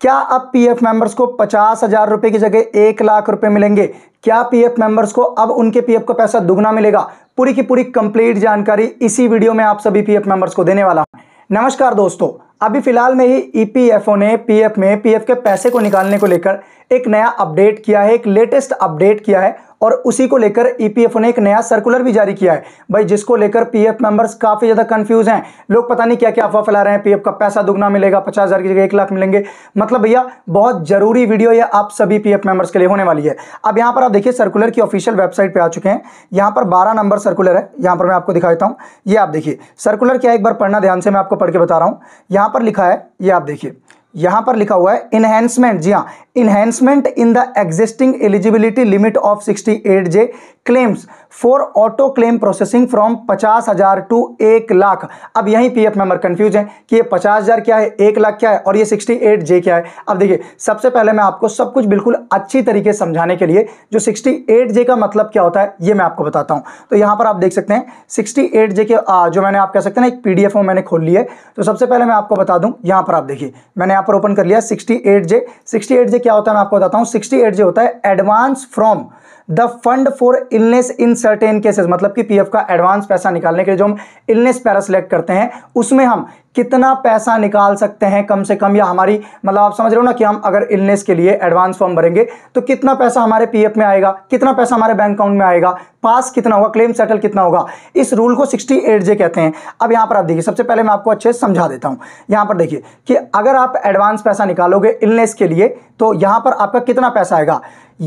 क्या अब PF members को पचास हजार रुपए की जगह एक लाख रुपए मिलेंगे क्या पीएफ मेंबर्स को अब उनके पीएफ का पैसा दुगना मिलेगा पूरी की पूरी कंप्लीट जानकारी इसी वीडियो में आप सभी पीएफ मेंबर्स को देने वाला हूं नमस्कार दोस्तों अभी फिलहाल में ही ईपीएफओ e ने पीएफ में पीएफ के पैसे को निकालने को लेकर एक नया अपडेट किया है एक लेटेस्ट अपडेट किया है और उसी को लेकर ईपीएफओ e ने एक नया सर्कुलर भी जारी किया है भाई जिसको लेकर पीएफ मेंबर्स काफ़ी ज़्यादा कंफ्यूज हैं लोग पता नहीं क्या क्या अफवाह फैला रहे हैं पीएफ का पैसा दुगना मिलेगा पचास हज़ार की जगह एक लाख मिलेंगे मतलब भैया बहुत ज़रूरी वीडियो यह आप सभी पीएफ मेंबर्स के लिए होने वाली है अब यहां पर आप देखिए सर्कुलर की ऑफिशियल वेबसाइट पर आ चुके हैं यहां पर बारह नंबर सर्कुलर है यहां पर मैं आपको दिखा देता हूँ ये आप देखिए सर्कुलर क्या एक बार पढ़ना ध्यान से मैं आपको पढ़ के बता रहा हूं यहां पर लिखा है ये आप देखिए यहां पर लिखा हुआ है इनहेंसमेंट जी हाँ enhancement in the existing eligibility limit of 68J claims for auto claim processing from पचास हज़ार टू एक लाख अब यहीं पीएफ मेंबर कंफ्यूज हैं कि ये पचास हज़ार क्या है एक लाख क्या है और ये सिक्सटी एट जे क्या है अब देखिए सबसे पहले मैं आपको सब कुछ बिल्कुल अच्छी तरीके समझाने के लिए जो सिक्सटी एट जे का मतलब क्या होता है ये मैं आपको बताता हूँ तो यहाँ पर आप देख सकते हैं सिक्सटी एट जे के जो मैंने आप कह सकते हैं एक पी डी एफ मैंने खोल ली है तो सबसे पहले मैं आपको बता दूँ यहाँ पर आप देखिए मैंने यहाँ पर ओपन कर लिया sixty eight J sixty eight J क्या होता है मैं आपको बताता हूँ सिक्सटी एट जो होता है advance from the fund for illness in certain cases मतलब कि पीएफ का एडवांस पैसा निकालने के लिए जो हम इलनेस पैरा सेलेक्ट करते हैं उसमें हम कितना पैसा निकाल सकते हैं कम से कम या हमारी मतलब आप समझ रहे हो ना कि हम अगर इलनेस के लिए एडवांस फॉर्म भरेंगे तो कितना पैसा हमारे पीएफ में आएगा कितना पैसा हमारे बैंक अकाउंट में आएगा पास कितना होगा क्लेम सेटल कितना होगा इस रूल को 68 जे कहते हैं अब यहाँ पर आप देखिए सबसे पहले मैं आपको अच्छे से समझा देता हूँ यहाँ पर देखिए कि अगर आप एडवांस पैसा निकालोगे इलनेस के लिए तो यहाँ पर आपका कितना पैसा आएगा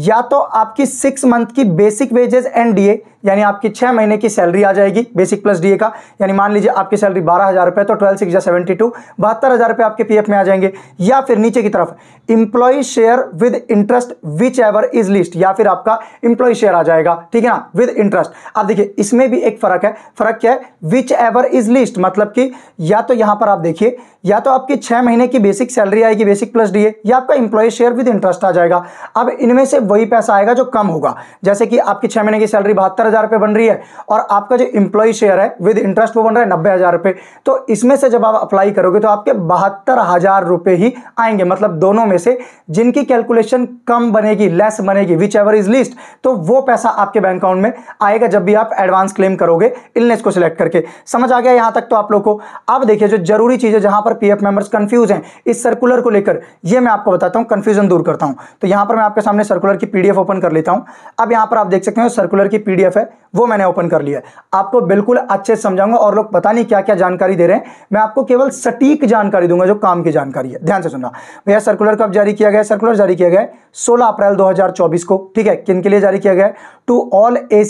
या तो आपकी सिक्स मंथ की बेसिक वेजेस एंड डीए यानी आपकी छह महीने की सैलरी आ जाएगी बेसिक प्लस डीए का यानी मान लीजिए आपकी सैलरी बारह हज़ार रुपए तो ट्वेल्व सिक्स सेवेंटी टू बहत्तर हज़ार रुपए आपके पीएफ में आ जाएंगे या फिर नीचे की तरफ employee share with interest whichever is least या फिर आपका इंप्लॉई शेयर आ जाएगा ठीक है ना विद इंटरेस्ट आप देखिए इसमें भी एक फ़र्क है फ़र्क क्या है विच एवर इज लिस्ट मतलब कि या तो यहां पर आप देखिए या तो आपकी छह महीने की बेसिक सैलरी आएगी बेसिक प्लस डीए या आपका इंप्लॉय शेयर विद इंटरेस्ट आ जाएगा अब इनमें से वही पैसा आएगा जो कम होगा जैसे कि आपकी छह महीने की सैलरी बहत्तर हज़ार रुपए बन रही है और आपका जो इंप्लॉय शेयर है विद इंटरेस्ट वो बन रहा है नब्बे हज़ार रुपए तो इसमें से जब आप अप्लाई करोगे तो आपके बहत्तर हज़ार रुपए ही आएंगे मतलब दोनों में से जिनकी कैलकुलेशन कम बनेगी लेस बनेगी विच एवर इज लिस्ट तो वो पैसा आपके बैंक अकाउंट में आएगा जब भी आप एडवांस क्लेम करोगे इलनेस को सिलेक्ट करके समझ आ गया यहां तक तो आप लोग को अब देखिए जो जरूरी है जहां पर और पीएफ मेंबर्स कंफ्यूज हैं इस सर्कुलर को लेकर ये मैं आपको बताता हूँ कंफ्यूजन दूर करता हूँ तो यहाँ पर मैं आपके सामने सर्कुलर की पीडीएफ ओपन कर लेता हूँ अब यहाँ पर आप देख सकते हो सर्कुलर की पीडीएफ है वो मैंने ओपन कर लिया है आपको बिल्कुल अच्छे से समझाऊंगा और लोग पता नहीं क्या क्या जानकारी दे रहे हैं मैं आपको केवल सटीक जानकारी दूंगा जो काम की जानकारी है ध्यान से सुनना भैया सर्कुलर कब जारी किया गया सर्कुलर जारी किया गया सोलह अप्रैल दो को ठीक है किन के लिए जारी किया गया टू ऑल ए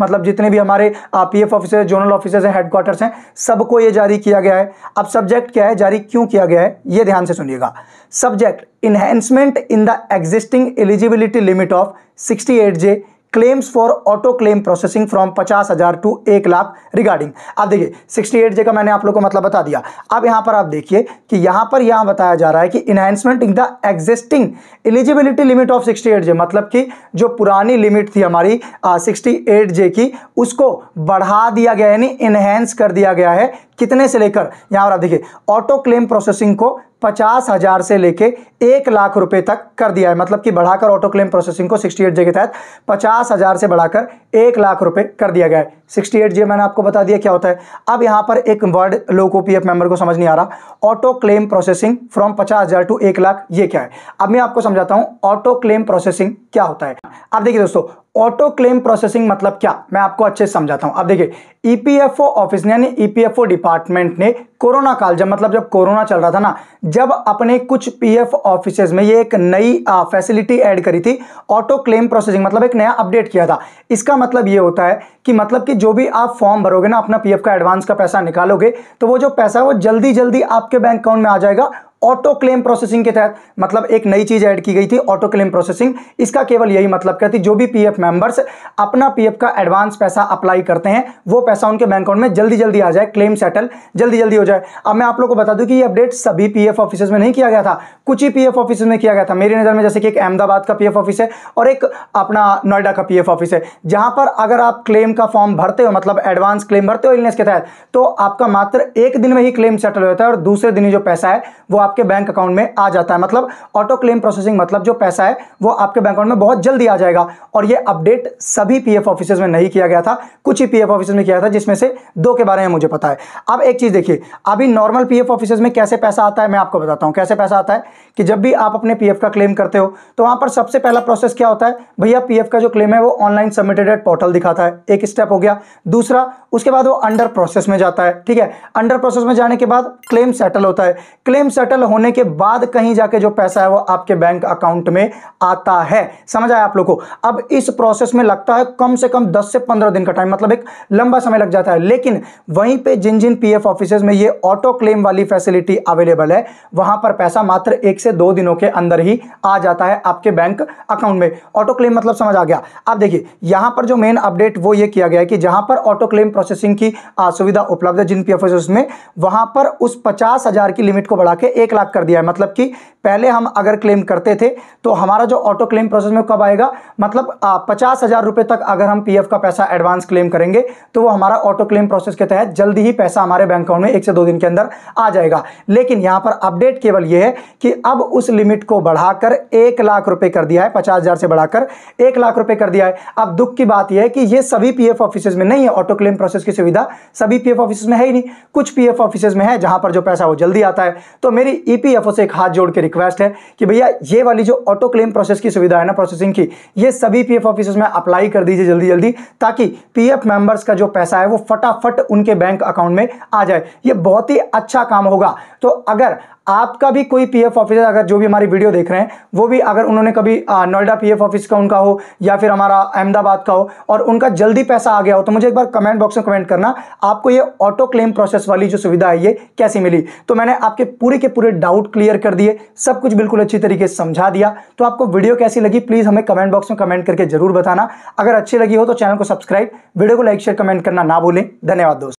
मतलब जितने भी हमारे P F officer zonal officers हैं हेडक्वार्टर्स हैं सबको ये जारी किया गया है अब सब्जेक्ट क्या है जारी क्यों किया गया है यह ध्यान से सुनिएगा subject enhancement in the existing eligibility limit of 68 J claims for auto claim processing from पचास हज़ार टू एक लाख रिगार्डिंग आप देखिए सिक्सटी एट जे का मैंने आप लोग को मतलब बता दिया अब यहां पर आप देखिए कि यहां पर यहां बताया जा रहा है कि enhancement in the existing eligibility limit of sixty eight J मतलब कि जो पुरानी लिमिट थी हमारी सिक्सटी एट जे की उसको बढ़ा दिया गया यानी इनहेंस कर दिया गया है कितने से लेकर यहाँ पर आप देखिए ऑटो क्लेम प्रोसेसिंग को पचास हज़ार से लेके एक लाख रुपए तक कर दिया है मतलब कि बढ़ाकर ऑटो क्लेम प्रोसेसिंग को 68 जे के तहत पचास हज़ार से बढ़ाकर एक लाख रुपए कर दिया गया है 68 जे मैंने आपको बता दिया क्या होता है अब यहाँ पर एक वर्ड लोग को पीएफ मेंबर को समझ नहीं आ रहा ऑटो क्लेम प्रोसेसिंग फ्रॉम पचास हज़ार टू एक लाख ये क्या है अब मैं आपको समझाता हूँ ऑटो क्लेम प्रोसेसिंग क्या होता है अब देखिए दोस्तों ऑटो क्लेम प्रोसेसिंग मतलब क्या मैं आपको अच्छे से समझाता हूँ अब देखिए ईपीएफओ e ऑफिस ने यानी ईपीएफओ e डिपार्टमेंट ने कोरोना काल जब मतलब जब कोरोना चल रहा था ना जब अपने कुछ पीएफ ऑफिसेज में ये एक नई फैसिलिटी ऐड करी थी ऑटो क्लेम प्रोसेसिंग मतलब एक नया अपडेट किया था इसका मतलब ये होता है कि मतलब कि जो भी आप फॉर्म भरोगे ना अपना पीएफ का एडवांस का पैसा निकालोगे तो वो जो पैसा है वो जल्दी जल्दी आपके बैंक अकाउंट में आ जाएगा ऑटो क्लेम प्रोसेसिंग के तहत मतलब एक नई चीज़ ऐड की गई थी ऑटो क्लेम प्रोसेसिंग इसका केवल यही मतलब थी जो भी पीएफ मेंबर्स अपना पीएफ का एडवांस पैसा अप्लाई करते हैं वो पैसा उनके बैंक अकाउंट में जल्दी जल्दी आ जाए क्लेम सेटल जल्दी जल्दी हो जाए अब मैं आप लोग को बता दूं कि ये अपडेट सभी पी ऑफिस में नहीं किया गया था कुछ ही पी ऑफिस में किया गया था मेरी नज़र में जैसे कि एक अहमदाबाद का पी ऑफिस है और एक अपना नोएडा का पी ऑफिस है जहां पर अगर आप क्लेम का फॉर्म भरते हो मतलब एडवांस क्लेम भरते हो इलनेस के तहत तो आपका मात्र एक दिन में ही क्लेम सेटल होता है और दूसरे दिन ही जो पैसा है वो आपके बैंक अकाउंट में आ जाता है मतलब ऑटो क्लेम प्रोसेसिंग मतलब जो पैसा है वो आपके बैंक अकाउंट में बहुत जल्दी आ जाएगा और ये अपडेट सभी पी एफ में नहीं किया गया था कुछ ही पी एफ में किया था जिसमें से दो के बारे में मुझे पता है अब एक चीज़ देखिए अभी नॉर्मल पी एफ में कैसे पैसा आता है मैं आपको बताता हूँ कैसे पैसा आता है कि जब भी आप अपने पी का क्लेम करते हो तो वहाँ पर सबसे पहला प्रोसेस क्या होता है भैया पी का जो क्लेम है वो ऑनलाइन सबमिटेड एट पोर्टल दिखाता है एक स्टेप हो गया दूसरा उसके बाद वो अंडर प्रोसेस में जाता है ठीक है अंडर प्रोसेस में जाने के बाद क्लेम सेटल होता है क्लेम सेटल सेटल होने के बाद कहीं जाके जो पैसा है वो आपके बैंक अकाउंट में आता है समझ आया आप लोगों को अब इस प्रोसेस में लगता है कम से कम 10 से 15 दिन का टाइम मतलब एक लंबा समय लग जाता है लेकिन वहीं पे जिन जिन पीएफ ऑफिसेज में ये ऑटो क्लेम वाली फैसिलिटी अवेलेबल है वहां पर पैसा मात्र एक से दो दिनों के अंदर ही आ जाता है आपके बैंक अकाउंट में ऑटो क्लेम मतलब समझ आ गया अब देखिए यहां पर जो मेन अपडेट वो ये किया गया है कि जहां पर ऑटो क्लेम प्रोसेसिंग की सुविधा उपलब्ध है जिन पी में वहां पर उस पचास की लिमिट को बढ़ा के एक लाख कर दिया है मतलब कि पहले हम अगर क्लेम करते थे तो हमारा जो ऑटो क्लेम प्रोसेस में कब आएगा मतलब पचास हज़ार रुपये तक अगर हम पीएफ का पैसा एडवांस क्लेम करेंगे तो वो हमारा ऑटो क्लेम प्रोसेस के तहत जल्दी ही पैसा हमारे बैंक अकाउंट में एक से दो दिन के अंदर आ जाएगा लेकिन यहाँ पर अपडेट केवल ये है कि अब उस लिमिट को बढ़ाकर एक लाख रुपये कर दिया है पचास से बढ़ाकर एक लाख रुपये कर दिया है अब दुख की बात यह है कि ये सभी पी एफ में नहीं है ऑटो क्लेम प्रोसेस की सुविधा सभी पी एफ में है ही नहीं कुछ पी एफ में है जहां पर जो पैसा वो जल्दी आता है तो मेरी ईपीएफओ से एक हाथ जोड़ के रिक्वेस्ट है कि भैया ये वाली जो ऑटो क्लेम प्रोसेस की सुविधा है ना प्रोसेसिंग की ये सभी पीएफ ऑफिस में अप्लाई कर दीजिए जल्दी जल्दी ताकि पीएफ मेंबर्स का जो पैसा है वो फटाफट उनके बैंक अकाउंट में आ जाए ये बहुत ही अच्छा काम होगा तो अगर आपका भी कोई पीएफ ऑफिसर अगर जो भी हमारी वीडियो देख रहे हैं वो भी अगर उन्होंने कभी नोएडा पीएफ ऑफिस का उनका हो या फिर हमारा अहमदाबाद का हो और उनका जल्दी पैसा आ गया हो तो मुझे एक बार कमेंट बॉक्स में कमेंट करना आपको ये ऑटो क्लेम प्रोसेस वाली जो सुविधा है ये कैसी मिली तो मैंने आपके पूरे के पूरे डाउट क्लियर कर दिए सब कुछ बिल्कुल अच्छी तरीके से समझा दिया तो आपको वीडियो कैसी लगी प्लीज़ हमें कमेंट बॉक्स में कमेंट करके जरूर बताना अगर अच्छी लगी हो तो चैनल को सब्सक्राइब वीडियो को लाइक शेयर कमेंट करना ना भूलें धन्यवाद दोस्तों